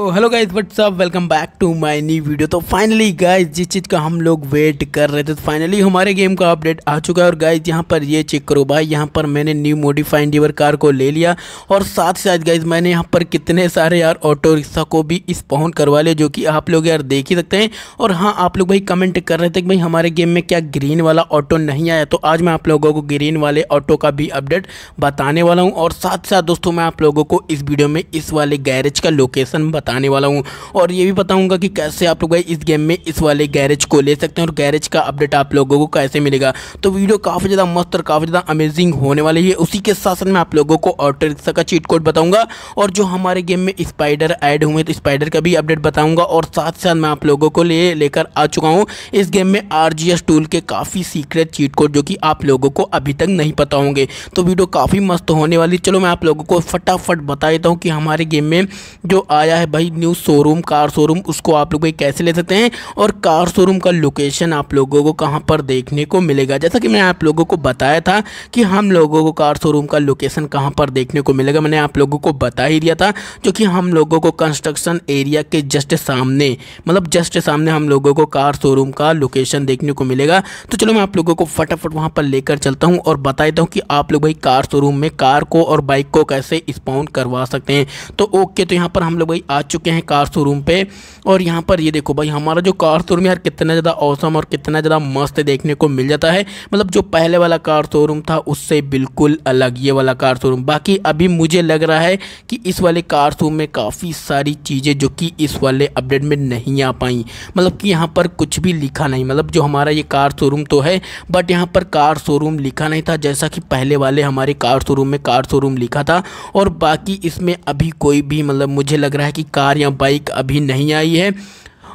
hello guys what's up welcome back to my new video तो finally guys तो जिस चीज़ का हम लोग वेट कर रहे थे तो फाइनली हमारे गेम का अपडेट आ चुका है और गाइज यहाँ पर ये चेक करो भाई यहाँ पर मैंने न्यू मोडिफाइन डीवर कार को ले लिया और साथ ही साथ गाइज मैंने यहाँ पर कितने सारे यार ऑटो रिक्शा को भी इस पहुँच करवा लिया जो कि आप लोग यार देख ही सकते हैं और हाँ आप लोग भाई कमेंट कर रहे थे कि भाई हमारे गेम में क्या ग्रीन वाला ऑटो नहीं आया तो आज मैं आप लोगों को ग्रीन वाले ऑटो का भी अपडेट बताने वाला हूँ और साथ साथ दोस्तों मैं आप लोगों को इस वीडियो में इस वाले गैरेज का लोकेशन बताने वाला हूँ और ये भी बताऊँगा कि कैसे आप लोग इस गेम में इस वाले गैरेज को ले सकते हैं और गैरेज का अपडेट आप लोगों को कैसे मिलेगा तो वीडियो काफ़ी ज़्यादा मस्त और काफ़ी ज़्यादा अमेजिंग होने वाली है उसी के साथ साथ मैं आप लोगों को ऑटो रिक्शा का चीट कोड बताऊँगा और जो हमारे गेम में स्पाइडर ऐड हुए तो स्पाइडर का भी अपडेट बताऊँगा और साथ साथ मैं आप लोगों को ले लेकर आ चुका हूँ इस गेम में आर टूल के काफ़ी सीक्रेट चीट कोड जो कि आप लोगों को अभी तक नहीं पता होंगे तो वीडियो काफ़ी मस्त होने वाली चलो मैं आप लोगों को फटाफट बता देता हूँ कि हमारे गेम में जो आया है भाई न्यू शोरूम कार शोरूम उसको आप लोग भाई कैसे ले सकते हैं और कार शोरूम का लोकेशन आप लोगों को कहाँ पर देखने को मिलेगा जैसा कि मैंने आप लोगों को बताया था कि हम लोगों को कार शोरूम का लोकेशन कहाँ पर देखने को मिलेगा मैंने आप लोगों को बता ही दिया था जो कि हम लोगों को कंस्ट्रक्शन एरिया के जस्ट सामने मतलब जस्ट सामने हम लोगों को कार शोरूम का लोकेशन देखने को मिलेगा तो चलो मैं आप लोगों को फटाफट वहाँ पर लेकर चलता हूँ और बता देता हूँ कि आप लोग भाई कार शोरूम में कार को और बाइक को कैसे स्पाउंड करवा सकते हैं तो ओके तो यहाँ पर हम लोग भाई आ चुके हैं कार शोरूम पे और यहाँ पर ये देखो भाई हमारा जो कार शोरूम यार कितना ज़्यादा औसम और कितना ज़्यादा मस्त देखने को मिल जाता है मतलब जो पहले वाला कार शोरूम था उससे बिल्कुल अलग ये वाला कार शोरूम बाकी अभी मुझे लग रहा है कि इस वाले कार शोरूम में काफ़ी सारी चीज़ें जो कि इस वाले अपडेट में नहीं आ पाई मतलब कि यहाँ पर कुछ भी लिखा नहीं मतलब जो हमारा ये कार शोरूम तो है बट यहाँ पर कार शोरूम लिखा नहीं था जैसा कि पहले वाले हमारे कार शोरूम में कार शोरूम लिखा था और बाकी इसमें अभी कोई भी मतलब मुझे लग रहा है कि कार या बाइक अभी नहीं आई है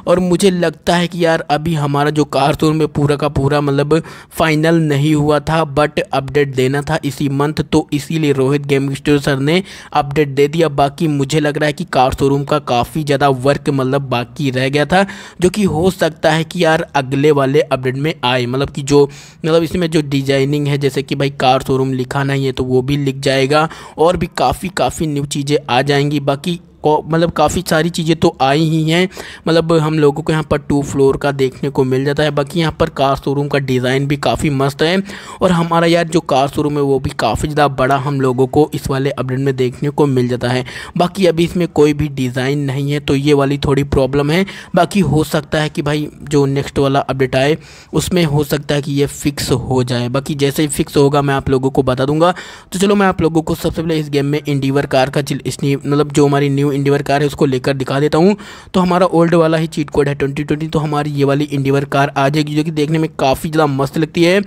और मुझे लगता है कि यार अभी हमारा जो कारतून में पूरा का पूरा मतलब फाइनल नहीं हुआ था बट अपडेट देना था इसी मंथ तो इसीलिए रोहित गेम सर ने अपडेट दे दिया बाकी मुझे लग रहा है कि कार शोरूम का काफ़ी ज़्यादा वर्क मतलब बाकी रह गया था जो कि हो सकता है कि यार अगले वाले अपडेट में आए मतलब कि जो मतलब इसमें जो डिजाइनिंग है जैसे कि भाई कार शोरूम लिखा नहीं है तो वो भी लिख जाएगा और भी काफ़ी काफ़ी न्यू चीज़ें आ जाएंगी बाकी मतलब काफ़ी सारी चीज़ें तो आई ही हैं मतलब हम लोगों को यहाँ पर टू फ्लोर का देखने को मिल जाता है बाकी यहाँ पर कार शोरूम का डिज़ाइन भी काफ़ी मस्त है और हमारा यार जो कार शोरूम है वो भी काफ़ी ज़्यादा बड़ा हम लोगों को इस वाले अपडेट में देखने को मिल जाता है बाकी अभी इसमें कोई भी डिज़ाइन नहीं है तो ये वाली थोड़ी प्रॉब्लम है बाकी हो सकता है कि भाई जो नेक्स्ट वाला अपडेट आए उसमें हो सकता है कि ये फिक्स हो जाए बाकी जैसे ही फिक्स होगा मैं आप लोगों को बता दूंगा तो चलो मैं आप लोगों को सबसे पहले इस गेम में इंडीवर कार का मतलब जो हमारी न्यू न्यू इंडिवर कार है उसको लेकर दिखा देता हूँ तो हमारा ओल्ड वाला ही चीट कोड है ट्वेंटी ट्वेंटी तो हमारी ये वाली इंडिवर कार आ जाएगी जो कि देखने में काफ़ी ज़्यादा मस्त लगती है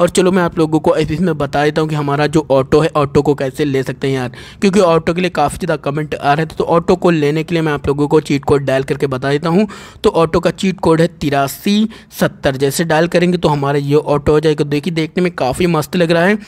और चलो मैं आप लोगों को इस इसमें बता देता हूँ कि हमारा जो ऑटो है ऑटो को कैसे ले सकते हैं यार क्योंकि ऑटो के लिए काफ़ी ज़्यादा कमेंट आ रहे थे तो ऑटो को लेने के लिए मैं आप लोगों को चीट कोड डायल करके बता देता हूँ तो ऑटो का चीट कोड है तिरासी सत्तर जैसे डायल करेंगे तो हमारा ये ऑटो हो जाएगा देखिए देखने में काफ़ी मस्त लग रहा है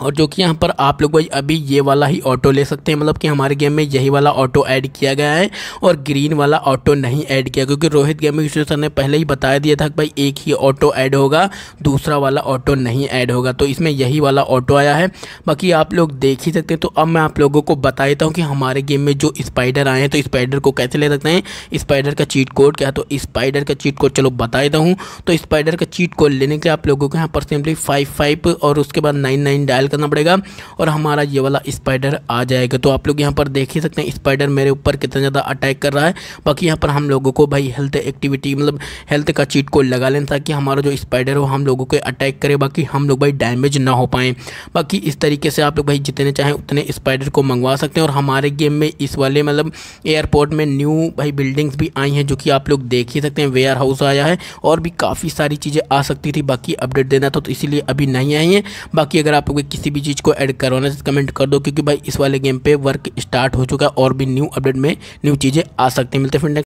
और जो कि यहाँ पर आप लोग भाई अभी ये वाला ही ऑटो ले सकते हैं मतलब कि हमारे गेम में यही वाला ऑटो ऐड किया गया है और ग्रीन वाला ऑटो नहीं ऐड किया क्योंकि रोहित गेमिंग स्टेशन ने पहले ही बताया दिया था कि भाई एक ही ऑटो ऐड होगा दूसरा वाला ऑटो नहीं ऐड होगा तो इसमें यही वाला ऑटो आया है बाकी आप लोग देख ही सकते हैं तो अब मैं आप लोगों को बता देता हूँ कि हमारे गेम में जो स्पाइडर आए हैं तो स्पाइडर को कैसे ले सकते हैं स्पाइडर का चीट कोड क्या तो स्पाइडर का चीट कोड चलो बता देता हूँ तो स्पाइडर का चीट कोड लेने के लिए आप लोगों को यहाँ पर सिंपली फाइव फाइव और उसके बाद नाइन नाइन डायल करना पड़ेगा और हमारा ये वाला स्पाइडर आ जाएगा तो आप लोग यहाँ पर देख ही सकते हैं स्पाइडर मेरे ऊपर कितना ज़्यादा अटैक कर रहा है बाकी यहाँ पर हम लोगों को भाई हेल्थ एक्टिविटी मतलब हेल्थ का चीट को लगा लें ताकि हमारा जो स्पाइडर हो हम लोगों को अटैक करे बाकी हम लोग भाई डैमेज ना हो पाएँ बाकी इस तरीके से आप लोग भाई जितने चाहें उतने स्पाइडर को मंगवा सकते हैं और हमारे गेम में इस वाले मतलब एयरपोर्ट में न्यू भाई बिल्डिंग्स भी आई हैं जो कि आप लोग देख ही सकते हैं वेयर हाउस आया है और भी काफ़ी सारी चीज़ें आ सकती थी बाकी अपडेट देना था तो इसीलिए अभी नहीं आई हैं बाकी अगर आप लोग किसी भी चीज़ को ऐड करवाना है कमेंट कर दो क्योंकि भाई इस वाले गेम पे वर्क स्टार्ट हो चुका है और भी न्यू अपडेट में न्यू चीज़ें आ सकती हैं मिलते फिर